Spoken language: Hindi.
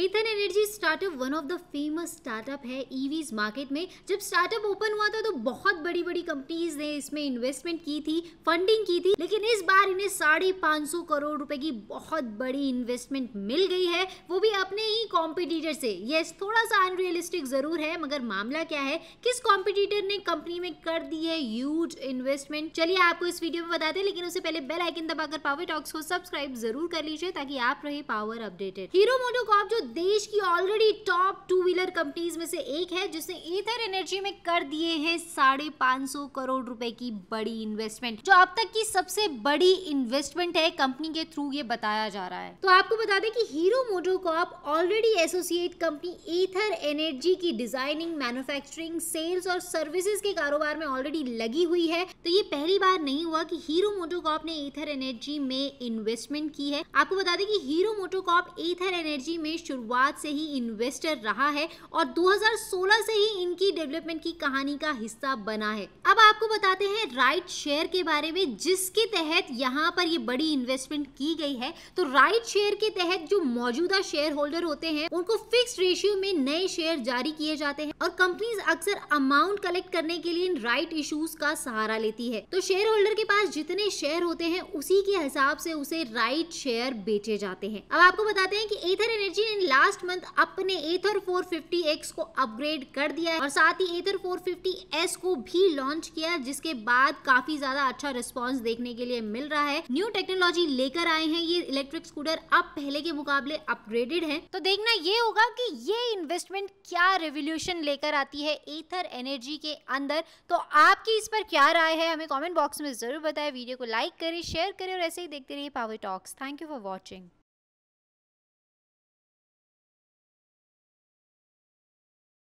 Ethan energy startup one of the famous startup है ईवीज e मार्केट में जब स्टार्टअप ओपन हुआ था तो बहुत बड़ी बड़ी कंपनीज ने इसमें इन्वेस्टमेंट की थी फंडिंग की थी लेकिन इस बार इन्हें साढ़े पांच सौ करोड़ रुपए की बहुत बड़ी इन्वेस्टमेंट मिल गई है वो भी अपने ही कॉम्पिटिटर से यस थोड़ा सा अनरियलिस्टिक जरूर है मगर मामला क्या है किस कॉम्पिटिटर ने कंपनी में कर दी है ह्यूज इन्वेस्टमेंट चलिए आपको इस वीडियो में बताते हैं लेकिन उससे पहले बेल आइकन दबाकर पावर टॉक्स को सब्सक्राइब जरूर कर लीजिए ताकि आप रहे पावर अपडेटेड हीरो मोटोकॉप जो देश की already top two wheeler companies में से एक है जिसने एथर एनर्जी में कर दिए हैं साढ़े पांच सौ करोड़ रुपए की बड़ी इन्वेस्टमेंट जो अब तक की सबसे बड़ी इन्वेस्टमेंट है कंपनी के थ्रू ये बताया जा रहा है तो आपको बता दें कि हीरो मोटो को आप already associate company Ather energy की डिजाइनिंग मैन्युफैक्चरिंग सेल्स और सर्विसेज के कारोबार में ऑलरेडी लगी हुई है तो ये पहली बार नहीं हुआ कि हीरो मोटो कॉप ने एथर एनर्जी में इन्वेस्टमेंट की है आपको बता दें कि Hero MotoCorp Ather energy में शुरुआत से ही इन्वेस्टर रहा है और 2016 से ही इनकी डेवलपमेंट की कहानी का हिस्सा बना है अब आपको बताते हैं राइट शेयर के बारे में जिसके तहत यहाँ पर ये बड़ी इन्वेस्टमेंट की गई है तो राइट शेयर के तहत जो मौजूदा शेयर होल्डर होते हैं उनको फिक्स रेशियो में नए शेयर जारी किए जाते हैं और कंपनीज अक्सर अमाउंट कलेक्ट करने के लिए इन राइट इशूज का सहारा लेती है तो शेयर होल्डर के पास जितने शेयर होते हैं उसी के हिसाब से उसे राइट शेयर बेचे जाते हैं अब आपको बताते हैं कि एथर एनर्जी ने लास्ट मंथ अपने एथर 450X को अपग्रेड कर दिया है और साथ ही एथर 450S को भी लॉन्च किया जिसके बाद काफी ज्यादा अच्छा रिस्पॉन्स देखने के लिए मिल रहा है न्यू टेक्नोलॉजी लेकर आए हैं ये इलेक्ट्रिक स्कूटर अब पहले के मुकाबले अपग्रेडेड है तो देखना ये होगा की ये इन्वेस्टमेंट क्या रेवोल्यूशन लेकर आती है एथर एनर्जी के अंदर तो आपकी इस पर क्या राय है हमें कॉमेंट बॉक्स में जरूर बताए वीडियो को लाइक करे शेयर करे और ऐसे ही देखते रहिए power talks thank you for watching